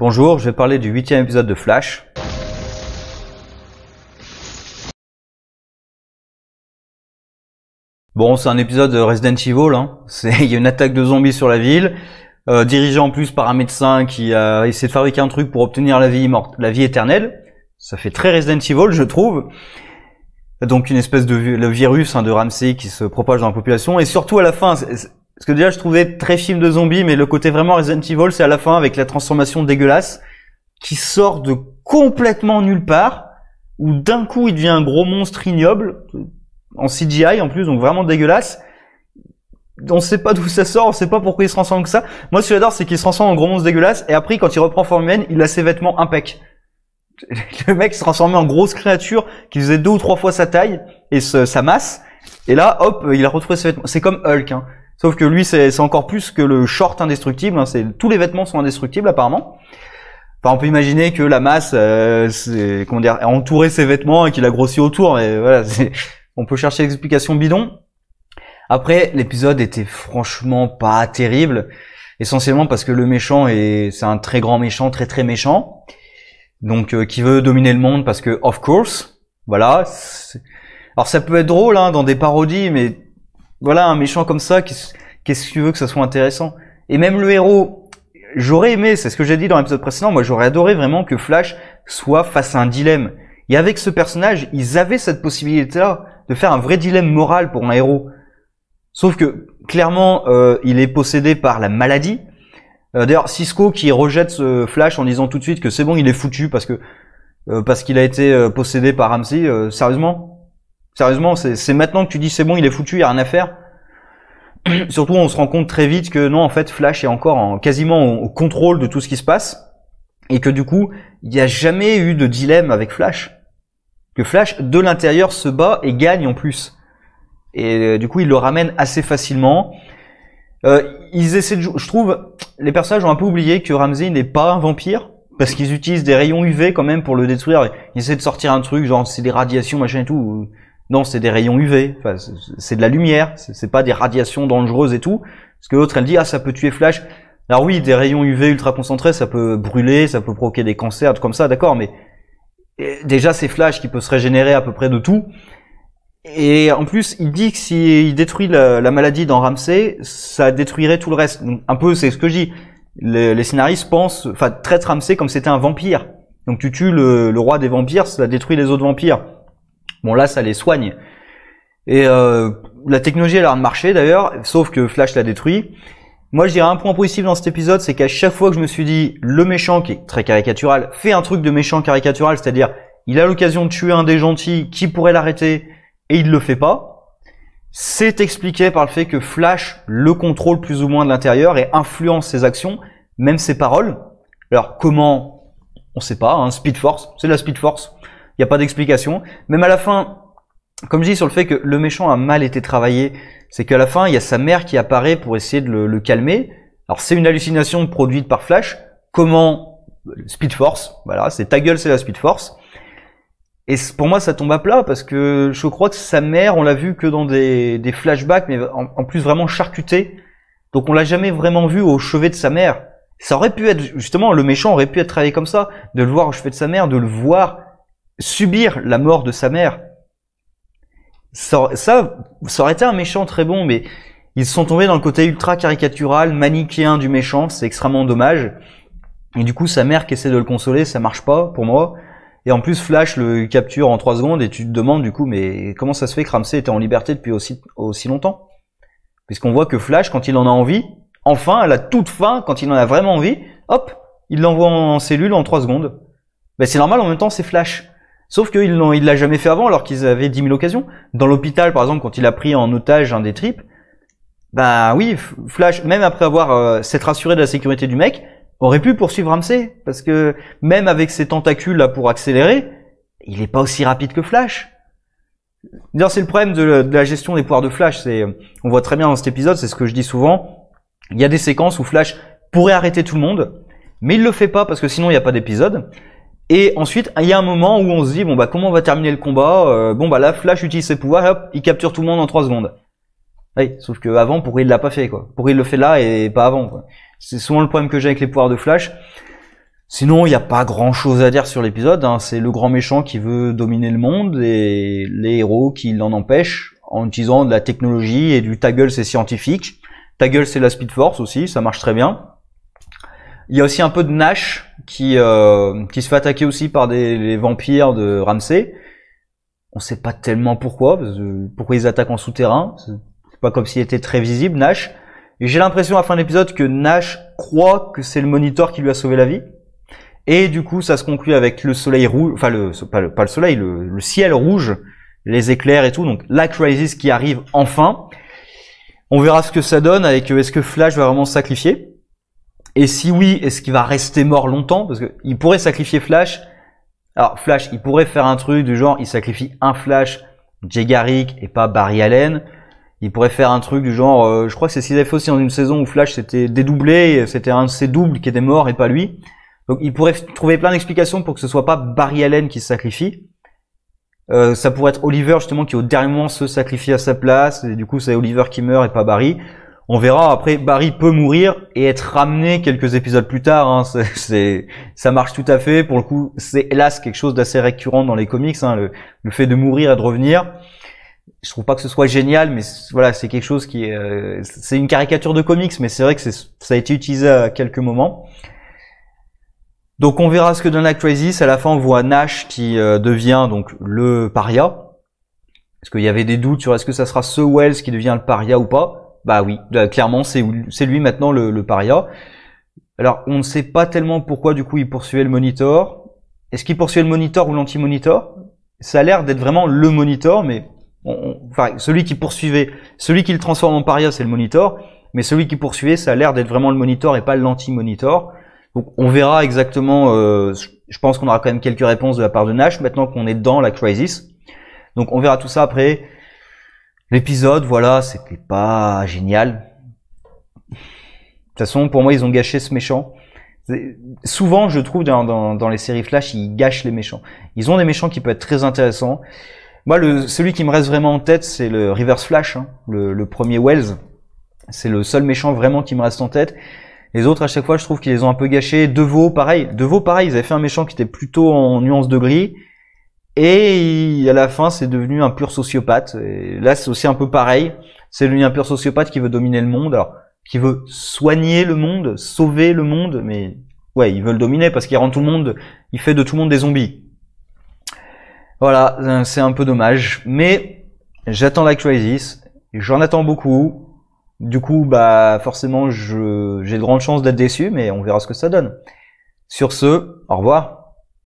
Bonjour, je vais parler du huitième épisode de Flash. Bon, c'est un épisode de Resident Evil, hein. il y a une attaque de zombies sur la ville, euh, dirigée en plus par un médecin qui a essayé de fabriquer un truc pour obtenir la vie, morte, la vie éternelle. Ça fait très Resident Evil, je trouve. Donc une espèce de virus hein, de Ramsey qui se propage dans la population. Et surtout à la fin, parce que déjà, je trouvais très film de zombies, mais le côté vraiment Resident Evil, c'est à la fin avec la transformation dégueulasse qui sort de complètement nulle part, où d'un coup il devient un gros monstre ignoble, en CGI en plus, donc vraiment dégueulasse. On sait pas d'où ça sort, on sait pas pourquoi il se transforme que ça. Moi, ce que j'adore, c'est qu'il se transforme en gros monstre dégueulasse, et après, quand il reprend forme humaine, il a ses vêtements impec. Le mec se transforme en grosse créature qui faisait deux ou trois fois sa taille et sa masse, et là, hop, il a retrouvé ses vêtements. C'est comme Hulk, hein. Sauf que lui, c'est encore plus que le short indestructible. Hein. c'est tous les vêtements sont indestructibles apparemment. Enfin, on peut imaginer que la masse, euh, c'est, comment dire, a entouré ses vêtements et qu'il a grossi autour. voilà, on peut chercher l'explication bidon. Après, l'épisode était franchement pas terrible, essentiellement parce que le méchant est, c'est un très grand méchant, très très méchant, donc euh, qui veut dominer le monde parce que of course, voilà. Alors ça peut être drôle hein, dans des parodies, mais voilà, un méchant comme ça, qu'est-ce que tu veux que ça soit intéressant Et même le héros, j'aurais aimé, c'est ce que j'ai dit dans l'épisode précédent, moi j'aurais adoré vraiment que Flash soit face à un dilemme. Et avec ce personnage, ils avaient cette possibilité-là de faire un vrai dilemme moral pour un héros. Sauf que clairement, euh, il est possédé par la maladie. Euh, d'ailleurs, Cisco qui rejette ce Flash en disant tout de suite que c'est bon, il est foutu parce que euh, parce qu'il a été possédé par Ramsey. sérieusement, Sérieusement, c'est maintenant que tu dis c'est bon, il est foutu, il n'y a rien à faire. Surtout, on se rend compte très vite que non, en fait, Flash est encore quasiment au, contrôle de tout ce qui se passe. Et que du coup, il n'y a jamais eu de dilemme avec Flash. Que Flash, de l'intérieur, se bat et gagne en plus. Et euh, du coup, il le ramène assez facilement. Euh, ils essaient Je trouve, les personnages ont un peu oublié que Ramsey n'est pas un vampire. Parce qu'ils utilisent des rayons UV quand même pour le détruire. Ils essaient de sortir un truc, genre c'est des radiations, machin et tout. Non, c'est des rayons UV, enfin, c'est de la lumière, c'est pas des radiations dangereuses et tout. Parce que l'autre, elle dit, ah, ça peut tuer Flash. Alors oui, des rayons UV ultra concentrés, ça peut brûler, ça peut provoquer des cancers, tout comme ça, d'accord, mais euh, déjà, c'est Flash qui peut se régénérer à peu près de tout. Et en plus, il dit que s'il détruit la, maladie dans Ramsey, ça détruirait tout le reste. un peu, c'est ce que je dis. Les, scénaristes pensent, enfin, traitent Ramsey comme c'était un vampire. Donc tu tues le roi des vampires, ça détruit les autres vampires. Bon là, ça les soigne. Et euh, la technologie a l'air de marcher d'ailleurs, sauf que Flash la détruit. Moi, je dirais un point positif dans cet épisode, c'est qu'à chaque fois que je me suis dit, le méchant, qui est très caricatural, fait un truc de méchant caricatural, c'est-à-dire, il a l'occasion de tuer un des gentils qui pourrait l'arrêter, et il le fait pas, c'est expliqué par le fait que Flash le contrôle plus ou moins de l'intérieur et influence ses actions, même ses paroles. Alors, comment? On sait pas, hein, Speed Force, c'est la Speed Force. Il n'y a pas d'explication. Même à la fin, comme je dis sur le fait que le méchant a mal été travaillé, c'est qu'à la fin, il y a sa mère qui apparaît pour essayer de le, calmer. Alors c'est une hallucination produite par Flash. Comment Speed Force, voilà, c'est ta gueule, c'est la Speed Force. Et pour moi, ça tombe à plat parce que je crois que sa mère, on l'a vu que dans des, flashbacks, mais en, en, plus vraiment charcuté. Donc on l'a jamais vraiment vu au chevet de sa mère. Ça aurait pu être justement le méchant aurait pu être travaillé comme ça, de le voir au chevet de sa mère, de le voir subir la mort de sa mère, ça, ça, aurait été un méchant très bon, mais ils sont tombés dans le côté ultra caricatural, manichéen du méchant, c'est extrêmement dommage. Et du coup, sa mère qui essaie de le consoler, ça marche pas pour moi. Et en plus, Flash le capture en 3 secondes et tu te demandes du coup, mais comment ça se fait que Ramsey était en liberté depuis aussi, aussi longtemps Puisqu'on voit que Flash, quand il en a envie, enfin, à la toute fin, quand il en a vraiment envie, hop, il l'envoie en cellule en 3 secondes. Ben, c'est normal, en même temps, c'est Flash. Sauf qu'il il l'a jamais fait avant alors qu'ils avaient 10 000 occasions. Dans l'hôpital, par exemple, quand il a pris en otage un des tripes, bah oui, Flash, même après avoir euh, s'être rassuré de la sécurité du mec, aurait pu poursuivre Ramsey. Parce que même avec ses tentacules là pour accélérer, il n'est pas aussi rapide que Flash. D'ailleurs, c'est le problème de, la gestion des pouvoirs de Flash. C'est, euh, on voit très bien dans cet épisode, c'est ce que je dis souvent. Il y a des séquences où Flash pourrait arrêter tout le monde, mais il le fait pas parce que sinon il n'y a pas d'épisode. Et ensuite, il y a un moment où on se dit bon bah comment on va terminer le combat euh, Bon bah là, Flash utilise ses pouvoirs, hop, il capture tout le monde en 3 secondes. Oui, sauf que avant, pourquoi il l'a pas fait quoi Pourquoi il le fait là et pas avant C'est souvent le problème que j'ai avec les pouvoirs de Flash. Sinon, il n'y a pas grand chose à dire sur l'épisode. Hein. C'est le grand méchant qui veut dominer le monde et les héros qui l'en empêchent en utilisant de la technologie et du ta gueule c'est scientifique. Ta gueule c'est la Speed Force aussi, ça marche très bien. Il y a aussi un peu de Nash, qui, euh, qui se fait attaquer aussi par des les vampires de Ramsey. On sait pas tellement pourquoi, pourquoi ils attaquent en souterrain. C'est pas comme s'il était très visible, Nash. j'ai l'impression à la fin de l'épisode que Nash croit que c'est le monitor qui lui a sauvé la vie. Et du coup, ça se conclut avec le soleil rouge, enfin le pas le, soleil, le, le, ciel rouge, les éclairs et tout. Donc la crisis qui arrive enfin. On verra ce que ça donne avec euh, est-ce que Flash va vraiment se sacrifier et si oui, est-ce qu'il va rester mort longtemps Parce qu'il pourrait sacrifier Flash. Alors Flash, il pourrait faire un truc du genre, il sacrifie un Flash, Jay Garrick et pas Barry Allen. Il pourrait faire un truc du genre, euh, je crois que c'est ce qu'il aussi dans une saison où Flash s'était dédoublé, c'était un de ses doubles qui était mort et pas lui. Donc il pourrait trouver plein d'explications pour que ce soit pas Barry Allen qui se sacrifie. Euh, ça pourrait être Oliver justement qui au dernier moment se sacrifie à sa place et du coup c'est Oliver qui meurt et pas Barry. On verra après, Barry peut mourir et être ramené quelques épisodes plus tard. Hein. c'est, ça marche tout à fait. Pour le coup, c'est hélas quelque chose d'assez récurrent dans les comics, hein, le, fait de mourir et de revenir. Je trouve pas que ce soit génial, mais voilà, c'est quelque chose qui est, euh, c'est une caricature de comics, mais c'est vrai que ça a été utilisé à quelques moments. Donc on verra ce que donne la Crisis. À la fin, on voit Nash qui euh, devient donc le paria. Parce qu'il y avait des doutes sur est-ce que ça sera ce Wells qui devient le paria ou pas. Bah oui, clairement, c'est lui maintenant le, paria. Alors, on ne sait pas tellement pourquoi du coup il poursuivait le monitor. Est-ce qu'il poursuivait le monitor ou l'anti-monitor Ça a l'air d'être vraiment le monitor, mais enfin, celui qui poursuivait, celui qui le transforme en paria, c'est le monitor, mais celui qui poursuivait, ça a l'air d'être vraiment le monitor et pas l'anti-monitor. Donc, on verra exactement. Euh, je pense qu'on aura quand même quelques réponses de la part de Nash maintenant qu'on est dans la crisis. Donc, on verra tout ça après. L'épisode, voilà, c'était pas génial. De toute façon, pour moi, ils ont gâché ce méchant. Souvent, je trouve dans, les séries Flash, ils gâchent les méchants. Ils ont des méchants qui peuvent être très intéressants. Moi, le, celui qui me reste vraiment en tête, c'est le Reverse Flash, hein, le, le, premier Wells. C'est le seul méchant vraiment qui me reste en tête. Les autres, à chaque fois, je trouve qu'ils les ont un peu gâchés. Devo, pareil. Devo, pareil, ils avaient fait un méchant qui était plutôt en nuance de gris. Et à la fin, c'est devenu un pur sociopathe. Et là, c'est aussi un peu pareil. C'est lui, un pur sociopathe qui veut dominer le monde. qui veut soigner le monde, sauver le monde, mais ouais, veut le dominer parce qu'il rend tout le monde, il fait de tout le monde des zombies. Voilà, euh, c'est un peu dommage, mais j'attends la Crisis, j'en attends beaucoup. Du coup, bah forcément, j'ai de grandes chances d'être déçu, mais on verra ce que ça donne. Sur ce, au revoir.